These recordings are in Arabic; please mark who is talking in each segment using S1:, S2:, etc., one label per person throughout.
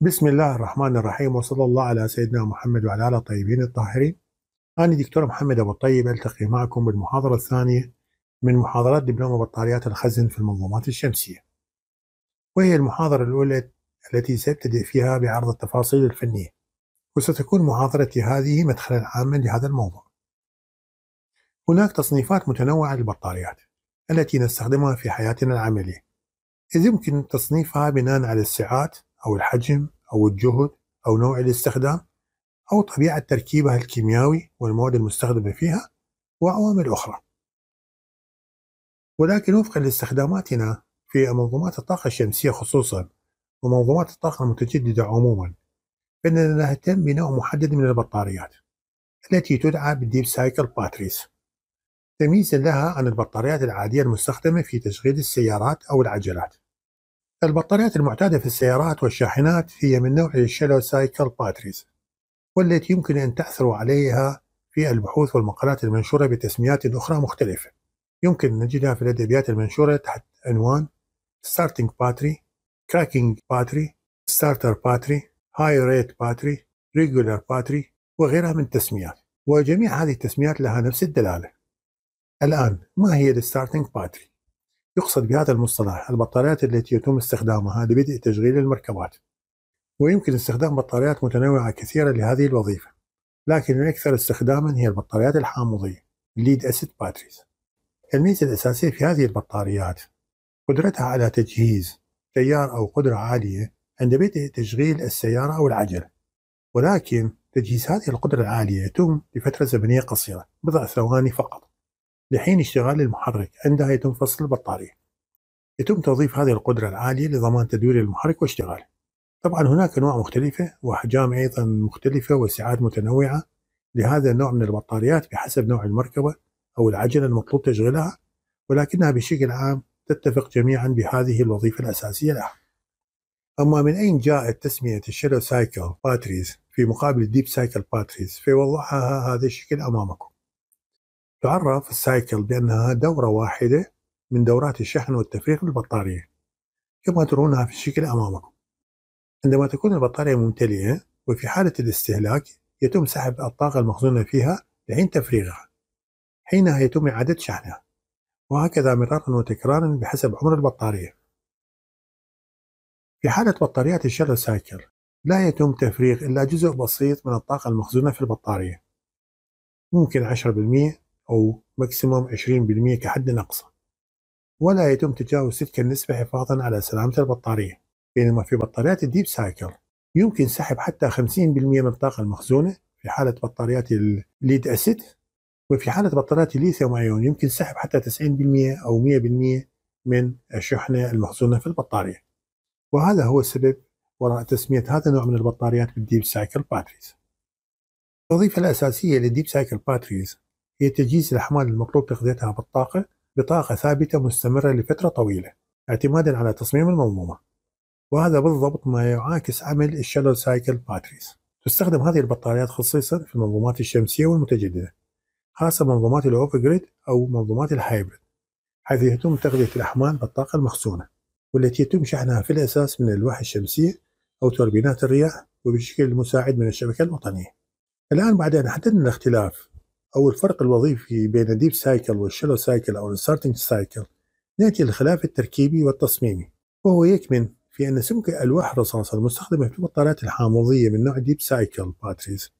S1: بسم الله الرحمن الرحيم وصلى الله على سيدنا محمد وعلى آله الطيبين الطاهرين أنا دكتور محمد أبو الطيب ألتقي معكم بالمحاضرة الثانية من محاضرات دبلوم بطاريات الخزن في المنظومات الشمسية وهي المحاضرة الأولى التي سأبتدئ فيها بعرض التفاصيل الفنية وستكون محاضرتي هذه مدخلا عاما لهذا الموضوع هناك تصنيفات متنوعة للبطاريات التي نستخدمها في حياتنا العملية إذ يمكن تصنيفها بناء على السعات أو الحجم أو الجهد أو نوع الاستخدام أو طبيعة تركيبها الكيميائي والمواد المستخدمة فيها وعوامل أخرى ولكن وفقا لاستخداماتنا في منظومات الطاقة الشمسية خصوصا ومنظومات الطاقة المتجددة عموما فإننا نهتم بنوع محدد من البطاريات التي تدعى بالديب سايكل باتريز تمييزا لها عن البطاريات العادية المستخدمة في تشغيل السيارات أو العجلات البطاريات المعتادة في السيارات والشاحنات هي من نوع الشيلو سايكل باتريز والتي يمكن أن تعثروا عليها في البحوث والمقالات المنشورة بتسميات أخرى مختلفة يمكن أن نجدها في الأدبيات المنشورة تحت عنوان Starting Battery Cracking Battery Starter Battery High Rate Battery Regular Battery وغيرها من التسميات وجميع هذه التسميات لها نفس الدلالة الآن ما هي الستارتنج باتري؟ يقصد بهذا المصطلح البطاريات التي يتم استخدامها لبدء تشغيل المركبات ويمكن استخدام بطاريات متنوعة كثيرة لهذه الوظيفة لكن الأكثر استخداما هي البطاريات الحامضية ليد Acid باتريز الميزة الأساسية في هذه البطاريات قدرتها على تجهيز تيار أو قدرة عالية عند بدء تشغيل السيارة أو العجلة ولكن تجهيز هذه القدرة العالية يتم لفترة زمنية قصيرة بضع ثواني فقط لحين اشتغال المحرك عندها أية يتم فصل البطارية يتم توظيف هذه القدرة العالية لضمان تدوير المحرك واشتغاله طبعا هناك أنواع مختلفة وأحجام أيضا مختلفة وسعات متنوعة لهذا النوع من البطاريات بحسب نوع المركبة أو العجلة المطلوب تشغيلها ولكنها بشكل عام تتفق جميعا بهذه الوظيفة الأساسية لها أما من أين جاءت تسمية الشلو سايكل باتريز في مقابل الديب سايكل باتريز فيوضحها هذا الشكل أمامكم تعرف السايكل بأنها دورة واحدة من دورات الشحن والتفريغ للبطارية كما ترونها في الشكل أمامكم عندما تكون البطارية ممتلئة وفي حالة الاستهلاك يتم سحب الطاقة المخزونة فيها لحين تفريغها حينها يتم إعادة شحنها وهكذا مرارا وتكرارا بحسب عمر البطارية في حالة بطاريات الشل سايكل لا يتم تفريغ إلا جزء بسيط من الطاقة المخزونة في البطارية ممكن 10% أو ماكسيموم 20% كحد أقصى ولا يتم تجاوز تلك النسبة حفاظا على سلامة البطارية بينما في بطاريات الديب سايكل يمكن سحب حتى 50% من الطاقة المخزونة في حالة بطاريات الليد أسيد وفي حالة بطاريات الليثيوم أيون يمكن سحب حتى 90% أو 100% من الشحنة المخزونة في البطارية وهذا هو السبب وراء تسمية هذا النوع من البطاريات بالديب سايكل باتريز الوظيفة الأساسية للديب سايكل باتريز هي تجهيز الأحمال المطلوب تغذيتها بالطاقة بطاقة ثابتة مستمرة لفترة طويلة اعتمادا على تصميم المنظومة وهذا بالضبط ما يعاكس عمل الشالو سايكل باتريز تستخدم هذه البطاريات خصيصا في المنظومات الشمسية والمتجددة خاصة منظومات الأوف جريد أو منظومات الهايبريد حيث يتم تغذية الأحمال بالطاقة المخزونة والتي يتم شحنها في الأساس من الألواح الشمسية أو توربينات الرياح وبشكل مساعد من الشبكة الوطنية الآن بعد أن حددنا الاختلاف او الفرق الوظيفي بين الديب سايكل والشلو سايكل او الستارتنج سايكل ناتي للخلاف التركيبي والتصميمي وهو يكمن في أن سمك ألواح الرصاص المستخدمة في البطارات الحامضية من نوع ديب سايكل باتريز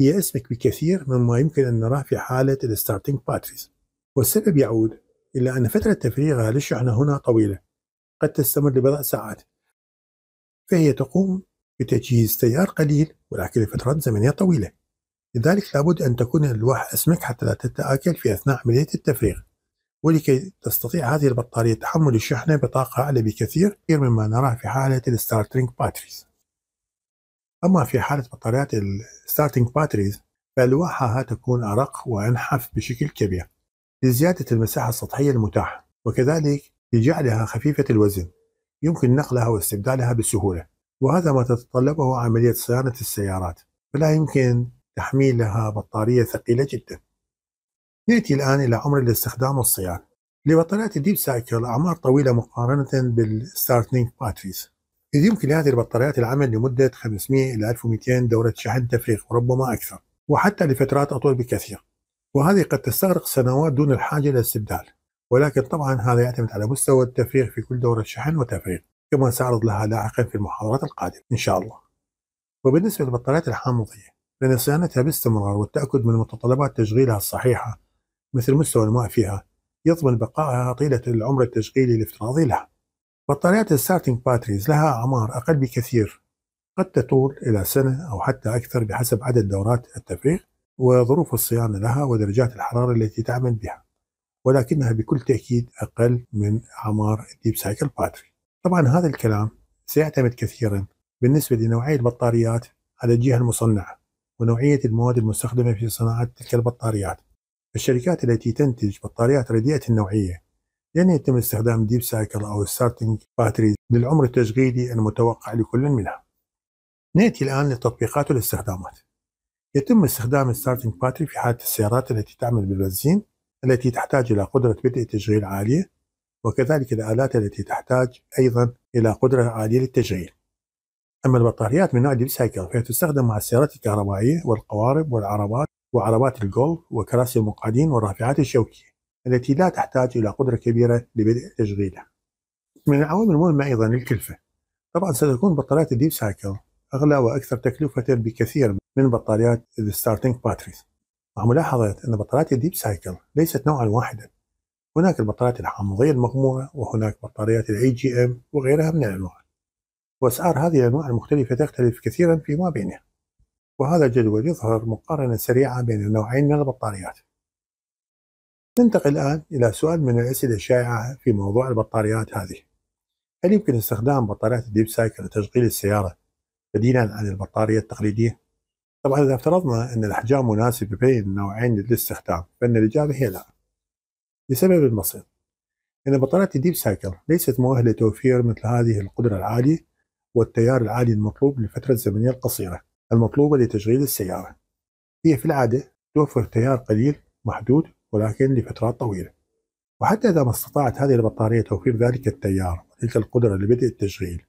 S1: هي أسمك بكثير مما يمكن أن نراه في حالة الستارتنج باتريز والسبب يعود إلى أن فترة تفريغها للشحنة هنا طويلة قد تستمر لبضع ساعات فهي تقوم بتجهيز تيار قليل ولكن لفترات زمنية طويلة لذلك لابد أن تكون ألواح أسمك حتى لا تتآكل في أثناء عملية التفريغ ولكي تستطيع هذه البطارية تحمل الشحنة بطاقة أعلى بكثير مما نراه في حالة الستارترينج باتريز أما في حالة بطاريات الستارتنج باتريز فألواحها تكون أرق وأنحف بشكل كبير لزيادة المساحة السطحية المتاحة وكذلك لجعلها خفيفة الوزن يمكن نقلها واستبدالها بسهولة وهذا ما تتطلبه عملية صيانة السيارات فلا يمكن تحميلها بطارية ثقيلة جدا نأتي الآن إلى عمر الاستخدام والصيانة لبطاريات الديب سايكل أعمار طويلة مقارنة بالستارتنينج باتريز إذ يمكن لهذه البطاريات العمل لمدة 500 إلى 1200 دورة شحن تفريغ وربما أكثر وحتى لفترات أطول بكثير وهذه قد تستغرق سنوات دون الحاجة إلى ولكن طبعا هذا يعتمد على مستوى التفريغ في كل دورة شحن وتفريغ كما سأعرض لها لاحقا في المحاضرات القادمة إن شاء الله وبالنسبة للبطاريات الحامضية لأن صيانتها باستمرار والتأكد من متطلبات تشغيلها الصحيحة مثل مستوى الماء فيها يضمن بقائها طيلة العمر التشغيلي الافتراضي لها بطاريات الستارتنج باتريز لها أعمار أقل بكثير قد تطول إلى سنة أو حتى أكثر بحسب عدد دورات التفريغ وظروف الصيانة لها ودرجات الحرارة التي تعمل بها ولكنها بكل تأكيد أقل من أعمار الديب سايكل باتري طبعا هذا الكلام سيعتمد كثيرا بالنسبة لنوعية البطاريات على الجهة المصنعة ونوعية المواد المستخدمة في صناعة تلك البطاريات الشركات التي تنتج بطاريات رديئة النوعية لن يعني يتم استخدام ديب سايكل أو ستارتنج باتريز للعمر التشغيلي المتوقع لكل منها نأتي الآن للتطبيقات والاستخدامات يتم استخدام الستارتنج باتري في حالة السيارات التي تعمل بالبنزين التي تحتاج إلى قدرة بدء تشغيل عالية وكذلك الآلات التي تحتاج أيضا إلى قدرة عالية للتشغيل أما البطاريات من نوع الريسايكل فهي تستخدم مع السيارات الكهربائية والقوارب والعربات وعربات الجولف وكراسي المقعدين والرافعات الشوكية التي لا تحتاج إلى قدرة كبيرة لبدء تشغيلها. من العوامل المهمة أيضا الكلفة. طبعا ستكون بطاريات الديب سايكل أغلى وأكثر تكلفة بكثير من بطاريات الستارتنج باتريز. مع ملاحظة أن بطاريات الديب سايكل ليست نوعا واحدا. هناك البطاريات الحامضية المغمورة وهناك بطاريات الاي جي ام وغيرها من الأنواع. وأسعار هذه الأنواع المختلفة تختلف كثيرا فيما بينها وهذا الجدول يظهر مقارنة سريعة بين النوعين من البطاريات ننتقل الآن إلى سؤال من الأسئلة الشائعة في موضوع البطاريات هذه هل يمكن استخدام بطاريات الديب سايكل لتشغيل السيارة بديلا عن البطارية التقليدية؟ طبعا إذا افترضنا أن الأحجام مناسبة بين النوعين للاستخدام فإن الإجابة هي لا لسبب بسيط أن بطاريات الديب سايكل ليست مؤهلة لتوفير مثل هذه القدرة العالية والتيار العالي المطلوب للفترة الزمنية القصيرة المطلوبة لتشغيل السيارة هي في العادة توفر تيار قليل محدود ولكن لفترات طويلة وحتى إذا ما استطاعت هذه البطارية توفير ذلك التيار وتلك القدرة لبدء التشغيل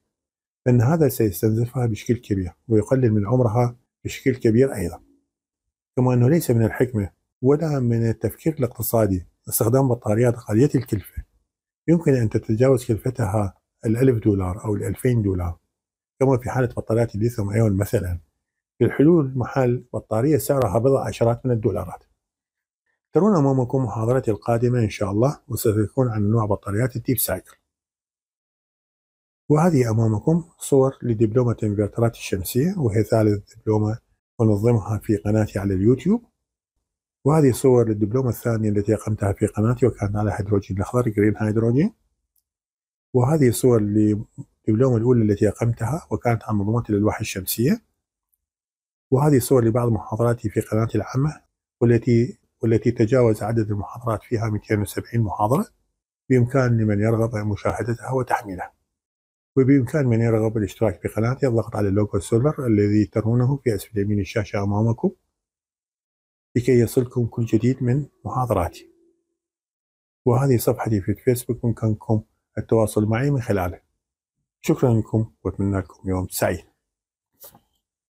S1: فإن هذا سيستنزفها بشكل كبير ويقلل من عمرها بشكل كبير أيضا كما أنه ليس من الحكمة ولا من التفكير الاقتصادي استخدام بطاريات غالية الكلفة يمكن أن تتجاوز كلفتها الألف دولار أو الألفين دولار كما في حالة بطاريات الليثيوم ايون مثلا في الحلول محل بطارية سعرها بضع عشرات من الدولارات ترون أمامكم محاضرتي القادمة إن شاء الله وستكون عن نوع بطاريات الديب سايكل وهذه أمامكم صور لدبلومة الانفرترات الشمسية وهي ثالث دبلومة أنظمها في قناتي على اليوتيوب وهذه صور للدبلومة الثانية التي أقمتها في قناتي وكانت على هيدروجين الأخضر جرين هيدروجين وهذه صور اليوم الأولى التي أقمتها وكانت عن منظومة الألواح الشمسية وهذه صور لبعض محاضراتي في قناتي العامة والتي والتي تجاوز عدد المحاضرات فيها 270 محاضرة بإمكان لمن يرغب مشاهدتها وتحميلها وبإمكان من يرغب الاشتراك قناتي الضغط على اللوجو السولر الذي ترونه في أسفل يمين الشاشة أمامكم لكي يصلكم كل جديد من محاضراتي وهذه صفحتي في الفيسبوك بإمكانكم التواصل معي من خلاله شكرا لكم واتمنى لكم يوم سعيد